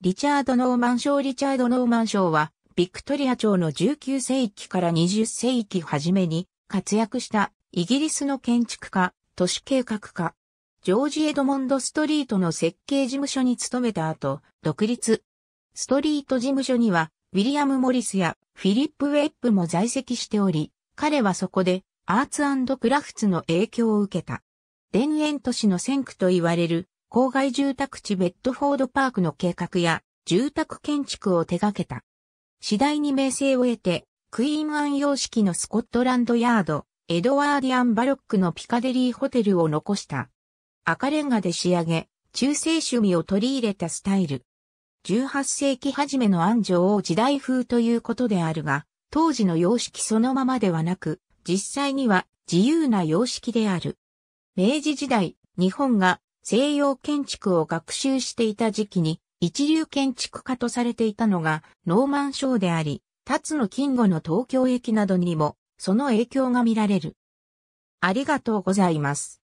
リチャード・ノーマン賞リチャード・ノーマン賞は、ビクトリア朝の19世紀から20世紀初めに活躍したイギリスの建築家、都市計画家、ジョージ・エドモンド・ストリートの設計事務所に勤めた後、独立。ストリート事務所には、ウィリアム・モリスやフィリップ・ウェップも在籍しており、彼はそこでアーツクラフツの影響を受けた。田園都市の先駆と言われる郊外住宅地ベッドフォードパークの計画や住宅建築を手掛けた。次第に名声を得て、クイーンアン様式のスコットランドヤード、エドワーディアン・バロックのピカデリーホテルを残した。赤レンガで仕上げ、中世趣味を取り入れたスタイル。18世紀初めの安城を時代風ということであるが、当時の様式そのままではなく、実際には自由な様式である。明治時代、日本が西洋建築を学習していた時期に一流建築家とされていたのがノーマン・ショーであり、辰野金吾の東京駅などにもその影響が見られる。ありがとうございます。